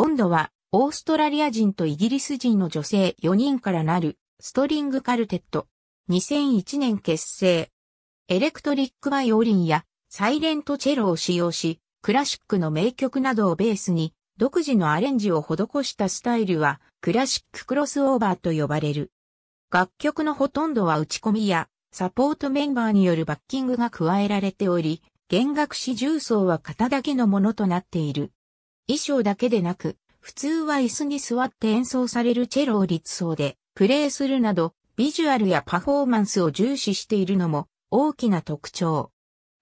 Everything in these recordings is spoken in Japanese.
ボンドは、オーストラリア人とイギリス人の女性4人からなる、ストリングカルテット。2001年結成。エレクトリックバイオリンや、サイレントチェロを使用し、クラシックの名曲などをベースに、独自のアレンジを施したスタイルは、クラシッククロスオーバーと呼ばれる。楽曲のほとんどは打ち込みや、サポートメンバーによるバッキングが加えられており、弦楽四重奏は型だけのものとなっている。衣装だけでなく、普通は椅子に座って演奏されるチェロを立奏で、プレイするなど、ビジュアルやパフォーマンスを重視しているのも大きな特徴。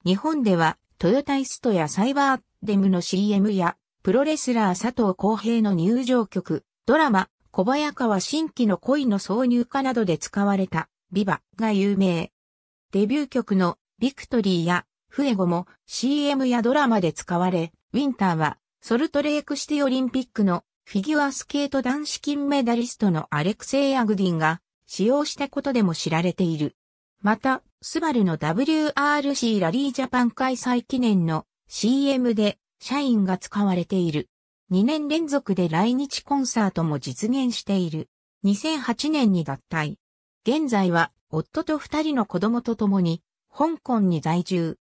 日本では、トヨタイストやサイバーデムの CM や、プロレスラー佐藤浩平の入場曲、ドラマ、小早川新規の恋の挿入歌などで使われた、ビバが有名。デビュー曲のビクトリーやフエゴも CM やドラマで使われ、ウィンターはソルトレークシティオリンピックのフィギュアスケート男子金メダリストのアレクセイ・アグディンが使用したことでも知られている。また、スバルの WRC ラリージャパン開催記念の CM で社員が使われている。2年連続で来日コンサートも実現している。2008年に脱退。現在は夫と2人の子供と共に香港に在住。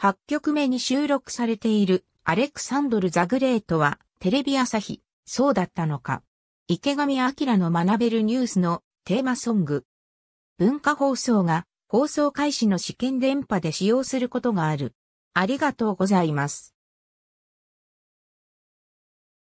8曲目に収録されているアレクサンドル・ザグレートは、テレビ朝日、そうだったのか。池上明の学べるニュースのテーマソング。文化放送が放送開始の試験電波で使用することがある。ありがとうございます。